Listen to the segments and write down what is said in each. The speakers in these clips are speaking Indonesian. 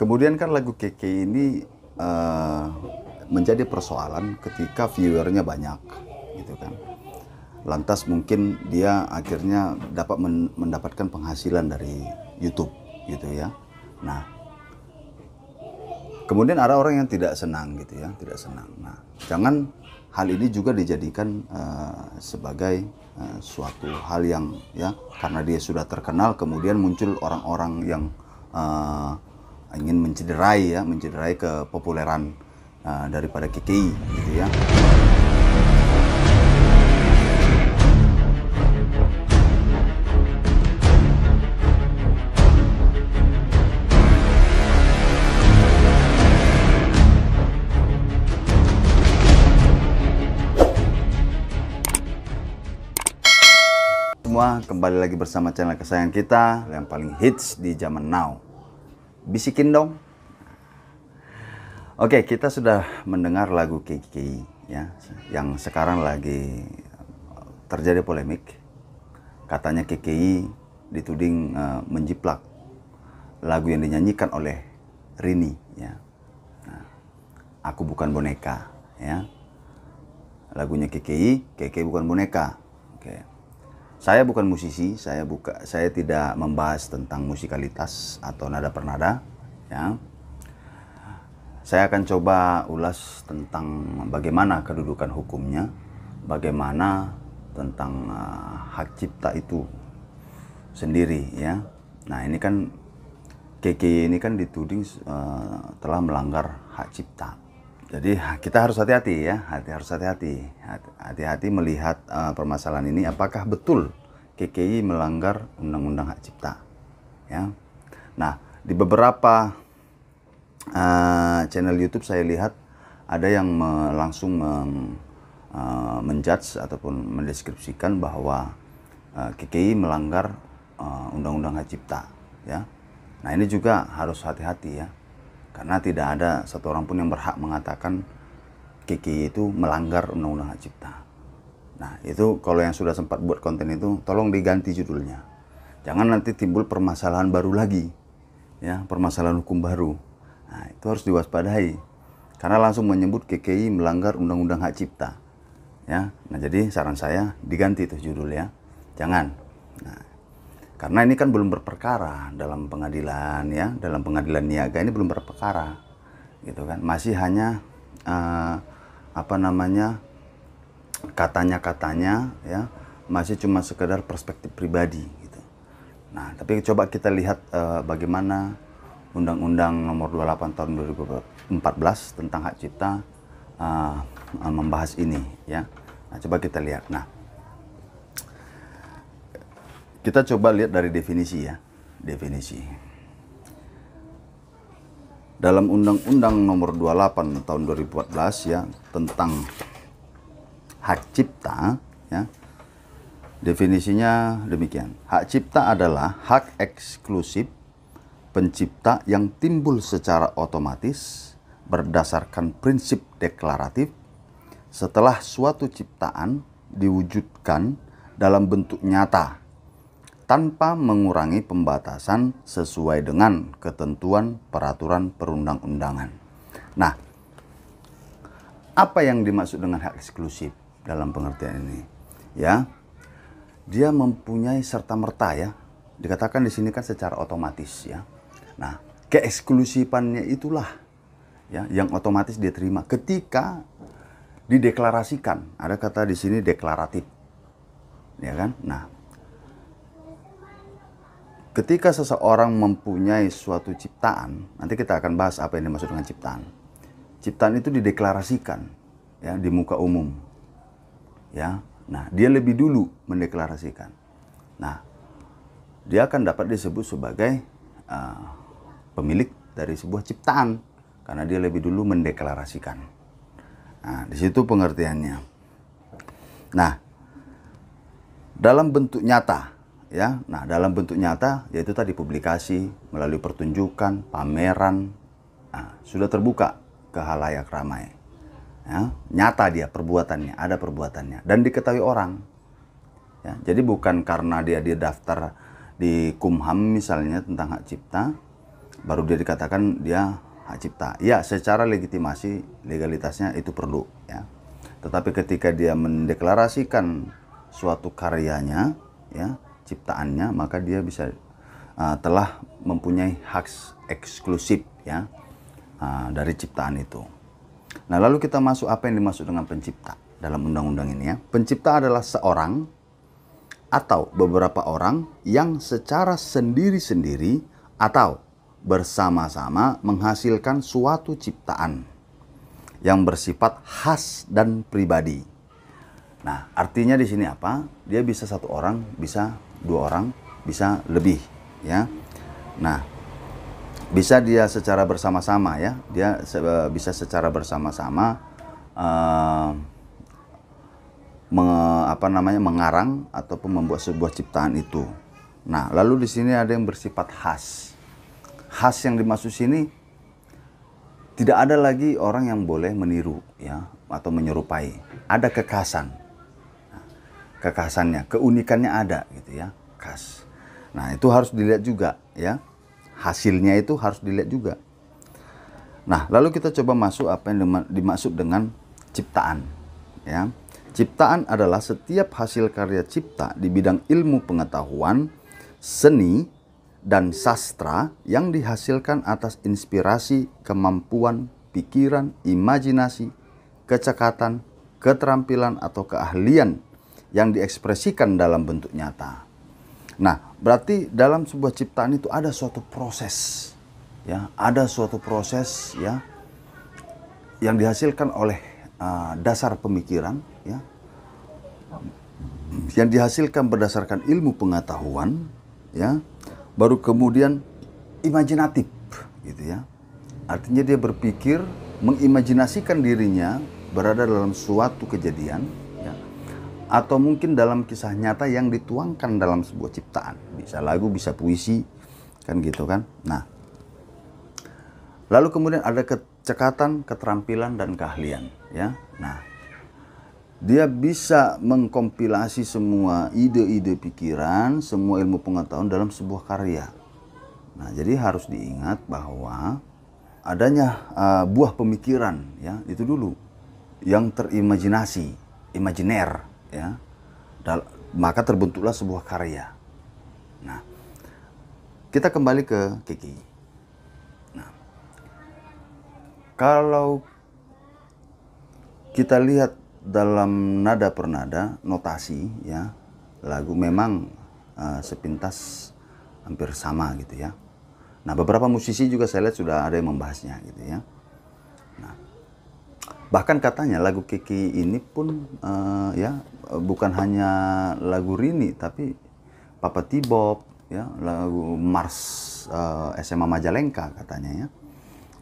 Kemudian kan lagu Keke ini uh, menjadi persoalan ketika viewernya banyak, gitu kan. Lantas mungkin dia akhirnya dapat men mendapatkan penghasilan dari YouTube, gitu ya. Nah, kemudian ada orang yang tidak senang, gitu ya, tidak senang. Nah, jangan hal ini juga dijadikan uh, sebagai uh, suatu hal yang ya karena dia sudah terkenal kemudian muncul orang-orang yang uh, ingin mencederai ya, mencederai kepopuleran uh, daripada KKI gitu ya. semua, kembali lagi bersama channel kesayangan kita yang paling hits di zaman now bisikin dong. Oke, kita sudah mendengar lagu Kiki ya, yang sekarang lagi terjadi polemik. Katanya Kiki dituding uh, menjiplak lagu yang dinyanyikan oleh Rini ya. Nah, aku bukan boneka ya. Lagunya Kiki, Kiki bukan boneka. Oke. Saya bukan musisi, saya buka saya tidak membahas tentang musikalitas atau nada per nada ya. Saya akan coba ulas tentang bagaimana kedudukan hukumnya, bagaimana tentang uh, hak cipta itu sendiri ya. Nah, ini kan KKI ini kan dituding uh, telah melanggar hak cipta. Jadi kita harus hati-hati ya, hati harus hati-hati, hati-hati melihat uh, permasalahan ini apakah betul KKI melanggar undang-undang hak cipta. Ya, nah di beberapa uh, channel YouTube saya lihat ada yang me langsung meng, uh, eh, menjudge ataupun mendeskripsikan bahwa uh, eh, KKI melanggar Undang-Undang Hak Cipta, ya. Nah ini juga harus hati-hati ya, karena tidak ada satu orang pun yang berhak mengatakan KKI itu melanggar Undang-Undang Hak Cipta. Nah itu kalau yang sudah sempat buat konten itu, tolong diganti judulnya. Jangan nanti timbul permasalahan baru lagi ya permasalahan hukum baru. Nah, itu harus diwaspadai karena langsung menyebut KKI melanggar Undang-Undang Hak Cipta. Ya, nah jadi saran saya diganti itu judul ya, jangan. Nah, karena ini kan belum berperkara dalam pengadilan ya, dalam pengadilan niaga ini belum berperkara, gitu kan, masih hanya uh, apa namanya katanya-katanya ya masih cuma sekedar perspektif pribadi Nah, tapi coba kita lihat uh, bagaimana Undang-Undang Nomor 28 Tahun 2014 tentang hak cipta uh, membahas ini, ya. Nah, coba kita lihat. Nah, kita coba lihat dari definisi ya, definisi. Dalam Undang-Undang Nomor 28 Tahun 2014 ya tentang hak cipta, ya Definisinya demikian. Hak cipta adalah hak eksklusif pencipta yang timbul secara otomatis berdasarkan prinsip deklaratif setelah suatu ciptaan diwujudkan dalam bentuk nyata tanpa mengurangi pembatasan sesuai dengan ketentuan peraturan perundang-undangan. Nah, apa yang dimaksud dengan hak eksklusif dalam pengertian ini? Ya, dia mempunyai serta merta ya. Dikatakan di sini kan secara otomatis ya. Nah, keeksklusifannya itulah ya yang otomatis diterima ketika dideklarasikan. Ada kata di sini deklaratif. Ya kan? Nah, ketika seseorang mempunyai suatu ciptaan, nanti kita akan bahas apa yang dimaksud dengan ciptaan. Ciptaan itu dideklarasikan ya di muka umum. Ya, Nah, dia lebih dulu mendeklarasikan. Nah, dia akan dapat disebut sebagai uh, pemilik dari sebuah ciptaan karena dia lebih dulu mendeklarasikan. Nah, di situ pengertiannya. Nah, dalam bentuk nyata, ya. Nah, dalam bentuk nyata yaitu tadi publikasi melalui pertunjukan, pameran, nah, sudah terbuka ke halayak ramai ya, nyata dia perbuatannya ada perbuatannya dan diketahui orang ya, jadi bukan karena dia dia daftar di kumham misalnya tentang hak cipta baru dia dikatakan dia hak cipta ya secara legitimasi legalitasnya itu perlu ya tetapi ketika dia mendeklarasikan suatu karyanya ya ciptaannya maka dia bisa uh, telah mempunyai hak eksklusif ya uh, dari ciptaan itu Nah, lalu kita masuk apa yang dimaksud dengan pencipta dalam undang-undang ini ya. Pencipta adalah seorang atau beberapa orang yang secara sendiri-sendiri atau bersama-sama menghasilkan suatu ciptaan yang bersifat khas dan pribadi. Nah, artinya di sini apa? Dia bisa satu orang, bisa dua orang, bisa lebih, ya. Nah, bisa dia secara bersama-sama ya dia se e, bisa secara bersama-sama uh, apa namanya mengarang ataupun membuat sebuah ciptaan itu nah lalu di sini ada yang bersifat khas khas yang dimaksud sini tidak ada lagi orang yang boleh meniru ya atau menyerupai ada kekhasan nah, kekhasannya keunikannya ada gitu ya khas nah itu harus dilihat juga ya hasilnya itu harus dilihat juga. Nah, lalu kita coba masuk apa yang dimaksud dengan ciptaan. Ya. Ciptaan adalah setiap hasil karya cipta di bidang ilmu pengetahuan, seni, dan sastra yang dihasilkan atas inspirasi, kemampuan, pikiran, imajinasi, kecekatan, keterampilan, atau keahlian yang diekspresikan dalam bentuk nyata. Nah, Berarti dalam sebuah ciptaan itu ada suatu proses, ya, ada suatu proses ya yang dihasilkan oleh uh, dasar pemikiran, ya, yang dihasilkan berdasarkan ilmu pengetahuan, ya, baru kemudian imajinatif, gitu ya. Artinya dia berpikir, mengimajinasikan dirinya berada dalam suatu kejadian atau mungkin dalam kisah nyata yang dituangkan dalam sebuah ciptaan. Bisa lagu, bisa puisi, kan gitu kan. Nah, lalu kemudian ada kecekatan, keterampilan dan keahlian, ya. Nah, dia bisa mengkompilasi semua ide-ide pikiran, semua ilmu pengetahuan dalam sebuah karya. Nah, jadi harus diingat bahwa adanya uh, buah pemikiran ya, itu dulu yang terimajinasi, imajiner ya maka terbentuklah sebuah karya nah kita kembali ke Kiki nah kalau kita lihat dalam nada per nada notasi ya lagu memang uh, sepintas hampir sama gitu ya nah beberapa musisi juga saya lihat sudah ada yang membahasnya gitu ya nah Bahkan katanya lagu Kiki ini pun uh, ya bukan hanya lagu Rini tapi Papa Tibop ya lagu Mars uh, eh, SMA Majalengka katanya ya.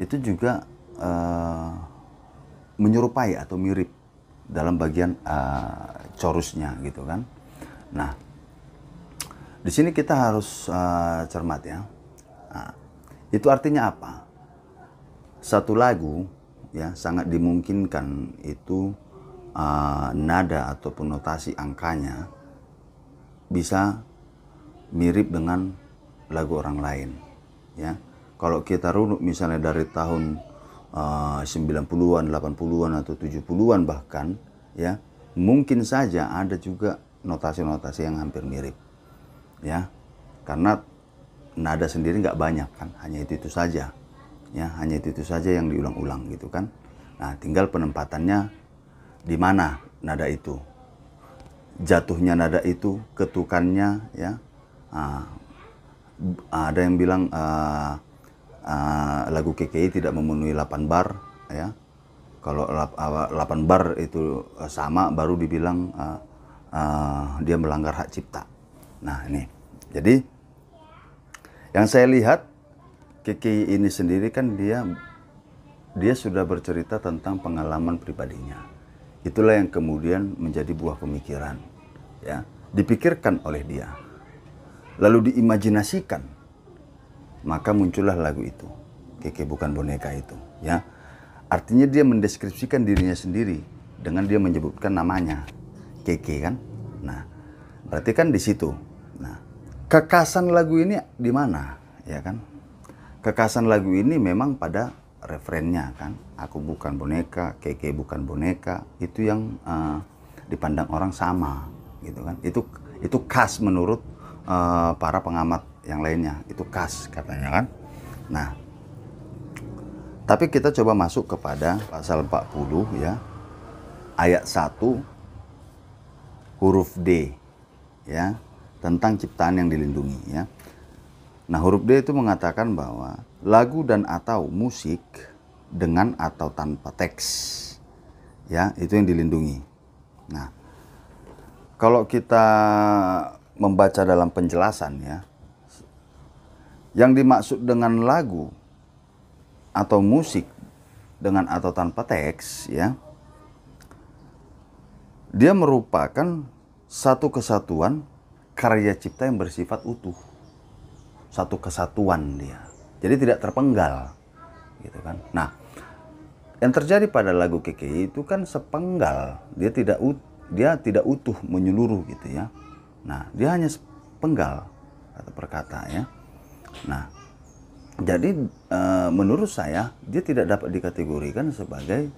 Itu juga uh, menyerupai atau mirip dalam bagian uh, chorusnya gitu kan. Nah, di sini kita harus uh, cermat ya. Nah, itu artinya apa? Satu lagu ya sangat dimungkinkan itu uh, nada ataupun notasi angkanya bisa mirip dengan lagu orang lain ya kalau kita runut misalnya dari tahun uh, 90-an 80-an atau 70-an bahkan ya mungkin saja ada juga notasi-notasi yang hampir mirip ya karena nada sendiri nggak banyak kan hanya itu itu saja ya hanya itu, itu saja yang diulang-ulang gitu kan nah tinggal penempatannya di mana nada itu jatuhnya nada itu ketukannya ya uh, ada yang bilang uh, uh, lagu KKI tidak memenuhi 8 bar ya kalau 8 bar itu eh, sama baru dibilang uh, uh, dia melanggar hak cipta nah ini jadi yang saya lihat Kiki ini sendiri kan dia dia sudah bercerita tentang pengalaman pribadinya. Itulah yang kemudian menjadi buah pemikiran, ya, dipikirkan oleh dia, lalu diimajinasikan, maka muncullah lagu itu. Kiki bukan boneka itu, ya. Artinya dia mendeskripsikan dirinya sendiri dengan dia menyebutkan namanya, Kiki kan. Nah, berarti kan di situ. Nah, kekasan lagu ini di mana, ya kan? kekasan lagu ini memang pada referennya kan aku bukan boneka keke bukan boneka itu yang uh, dipandang orang sama gitu kan itu itu khas menurut uh, para pengamat yang lainnya itu khas katanya kan nah tapi kita coba masuk kepada pasal 40 ya ayat 1 huruf D ya tentang ciptaan yang dilindungi ya Nah, huruf D itu mengatakan bahwa lagu dan atau musik dengan atau tanpa teks. Ya, itu yang dilindungi. Nah, kalau kita membaca dalam penjelasan ya, yang dimaksud dengan lagu atau musik dengan atau tanpa teks ya, dia merupakan satu kesatuan karya cipta yang bersifat utuh satu kesatuan dia. Jadi tidak terpenggal, gitu kan. Nah, yang terjadi pada lagu Keke itu kan sepenggal, dia tidak dia tidak utuh menyeluruh gitu ya. Nah, dia hanya sepenggal kata perkata ya. Nah, jadi e, menurut saya dia tidak dapat dikategorikan sebagai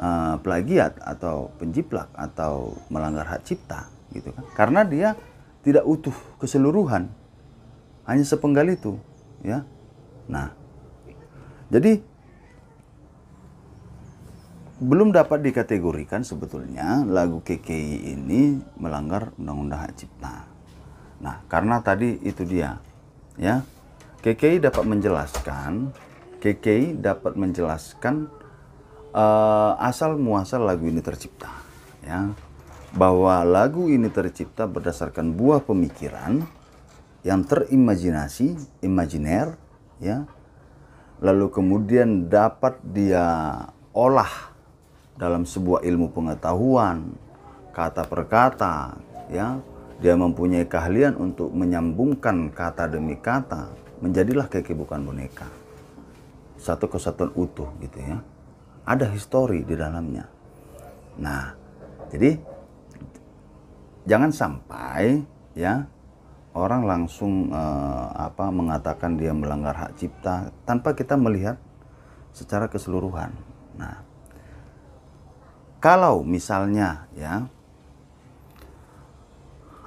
e, plagiat atau penjiplak atau melanggar hak cipta gitu kan. Karena dia tidak utuh keseluruhan hanya sepenggal itu ya nah jadi belum dapat dikategorikan sebetulnya lagu KKI ini melanggar undang-undang hak cipta nah karena tadi itu dia ya KKI dapat menjelaskan KKI dapat menjelaskan uh, asal muasal lagu ini tercipta ya bahwa lagu ini tercipta berdasarkan buah pemikiran yang terimajinasi, imajiner, ya. Lalu kemudian dapat dia olah dalam sebuah ilmu pengetahuan, kata per kata, ya. Dia mempunyai keahlian untuk menyambungkan kata demi kata, menjadilah keke bukan boneka. Satu kesatuan utuh gitu ya. Ada histori di dalamnya. Nah, jadi jangan sampai ya orang langsung uh, apa mengatakan dia melanggar hak cipta tanpa kita melihat secara keseluruhan. Nah, kalau misalnya ya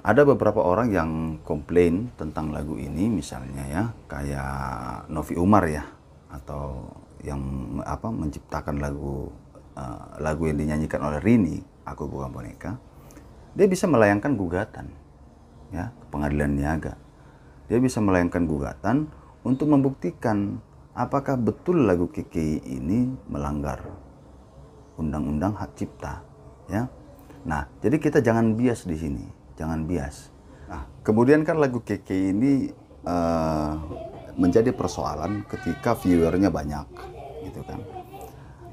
ada beberapa orang yang komplain tentang lagu ini misalnya ya kayak Novi Umar ya atau yang apa menciptakan lagu uh, lagu yang dinyanyikan oleh Rini aku bukan boneka dia bisa melayangkan gugatan ya, pengadilan niaga. Dia bisa melayangkan gugatan untuk membuktikan apakah betul lagu KKI ini melanggar undang-undang hak cipta, ya. Nah, jadi kita jangan bias di sini, jangan bias. Nah, kemudian kan lagu KKI ini uh, menjadi persoalan ketika viewernya banyak, gitu kan.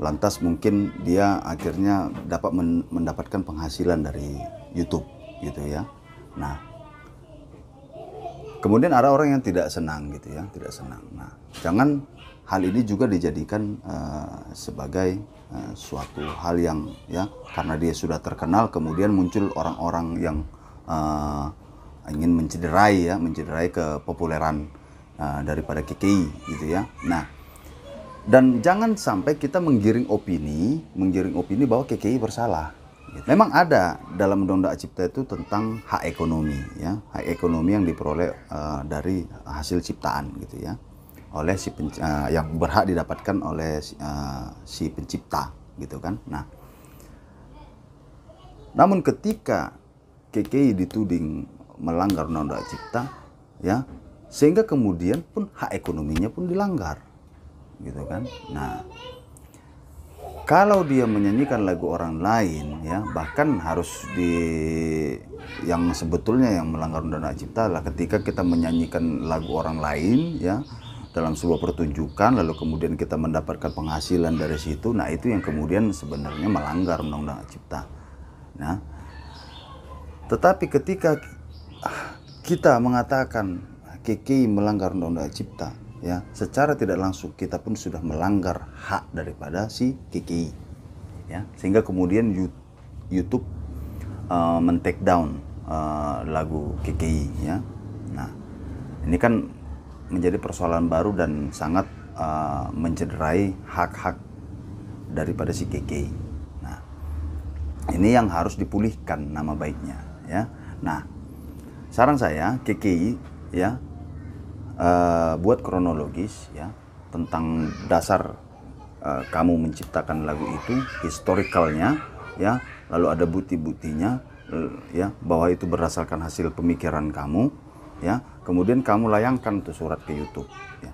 Lantas mungkin dia akhirnya dapat mendapatkan penghasilan dari YouTube, gitu ya. Nah, Kemudian ada orang yang tidak senang gitu ya, tidak senang. Nah, jangan hal ini juga dijadikan uh, sebagai uh, suatu hal yang ya karena dia sudah terkenal kemudian muncul orang-orang yang uh, ingin mencederai ya, mencederai kepopuleran uh, daripada KKI gitu ya. Nah, dan jangan sampai kita menggiring opini, menggiring opini bahwa KKI bersalah Gitu. Memang ada dalam Undang-Undang Cipta itu tentang hak ekonomi, ya, hak ekonomi yang diperoleh uh, dari hasil ciptaan, gitu ya, oleh si penci- uh, yang berhak didapatkan oleh uh, si pencipta, gitu kan. Nah, namun ketika KKI dituding melanggar Undang-Undang Cipta, ya, sehingga kemudian pun hak ekonominya pun dilanggar, gitu kan. Nah, kalau dia menyanyikan lagu orang lain ya bahkan harus di yang sebetulnya yang melanggar undang-undang cipta adalah ketika kita menyanyikan lagu orang lain ya dalam sebuah pertunjukan lalu kemudian kita mendapatkan penghasilan dari situ nah itu yang kemudian sebenarnya melanggar undang-undang cipta nah tetapi ketika kita mengatakan KKI melanggar undang-undang cipta ya secara tidak langsung kita pun sudah melanggar hak daripada si KKI ya sehingga kemudian YouTube uh, eh, men take down uh, lagu KKI ya nah ini kan menjadi persoalan baru dan sangat uh, mencederai hak-hak daripada si KKI nah ini yang harus dipulihkan nama baiknya ya nah saran saya KKI ya Eh, buat kronologis ya tentang dasar uh, kamu menciptakan lagu itu, historikalnya ya, lalu ada bukti-buktinya uh, ya bahwa itu berdasarkan hasil pemikiran kamu ya. Kemudian kamu layangkan tuh surat ke YouTube ya.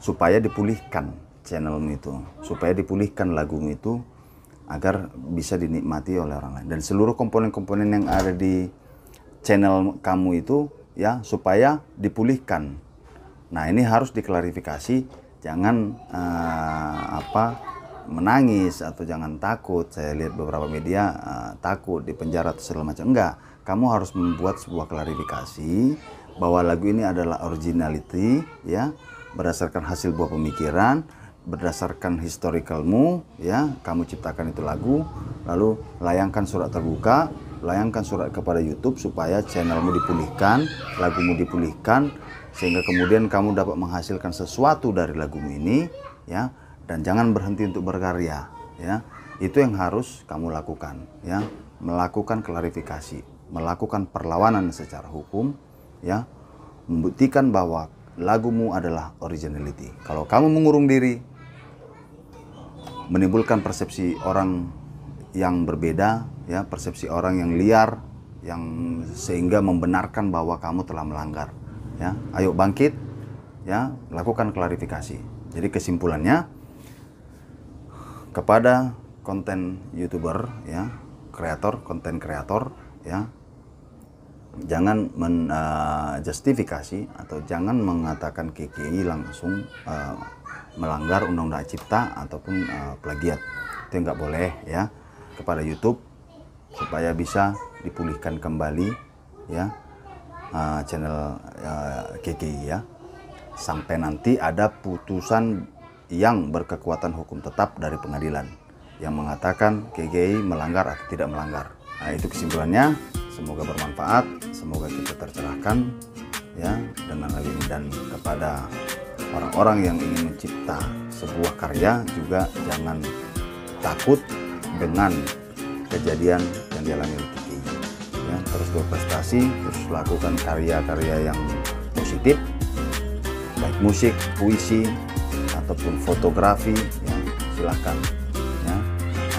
Supaya dipulihkan channelmu itu, supaya dipulihkan lagumu itu agar bisa dinikmati oleh orang lain dan seluruh komponen-komponen yang ada di channel kamu itu ya supaya dipulihkan Nah ini harus diklarifikasi, jangan uh, apa menangis atau jangan takut. Saya lihat beberapa media uh, takut di penjara atau segala macam. Enggak, kamu harus membuat sebuah klarifikasi bahwa lagu ini adalah originality, ya, berdasarkan hasil buah pemikiran, berdasarkan historicalmu, ya, kamu ciptakan itu lagu, lalu layangkan surat terbuka, layangkan surat kepada YouTube supaya channelmu dipulihkan, lagumu dipulihkan, sehingga kemudian kamu dapat menghasilkan sesuatu dari lagu ini ya dan jangan berhenti untuk berkarya ya itu yang harus kamu lakukan ya melakukan klarifikasi melakukan perlawanan secara hukum ya membuktikan bahwa lagumu adalah originality kalau kamu mengurung diri menimbulkan persepsi orang yang berbeda ya persepsi orang yang liar yang sehingga membenarkan bahwa kamu telah melanggar ya ayo bangkit ya lakukan klarifikasi jadi kesimpulannya kepada konten youtuber ya kreator konten kreator ya jangan menjustifikasi eh, uh, atau jangan mengatakan KKI langsung uh, melanggar undang-undang cipta ataupun uh, plagiat itu nggak boleh ya kepada YouTube supaya bisa dipulihkan kembali ya uh, channel uh, ya. Sampai nanti ada putusan yang berkekuatan hukum tetap dari pengadilan yang mengatakan KGI melanggar atau tidak melanggar. Nah, itu kesimpulannya. Semoga bermanfaat, semoga kita tercerahkan ya dengan hal ini dan kepada orang-orang yang ingin mencipta sebuah karya juga jangan takut dengan kejadian yang dialami terus berprestasi terus lakukan karya-karya yang positif baik musik puisi ataupun fotografi ya, silahkan ya.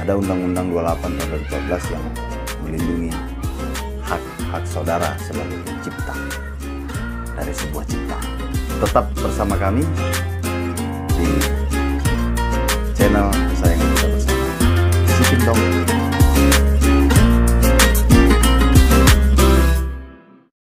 ada undang-undang 28 tahun 2014 yang melindungi hak-hak saudara sebagai pencipta dari sebuah cipta. tetap bersama kami di channel kesayangan kita bersama Sikin Dong